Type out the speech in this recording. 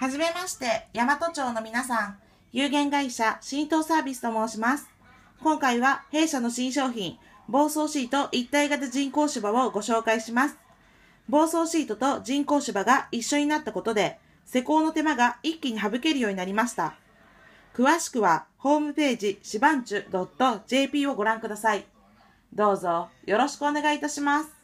はじめまして、大和町の皆さん、有限会社浸透サービスと申します。今回は弊社の新商品、房総シート一体型人工芝をご紹介します。房総シートと人工芝が一緒になったことで、施工の手間が一気に省けるようになりました。詳しくは、ホームページ、しばんちゅ .jp をご覧ください。どうぞよろしくお願いいたします。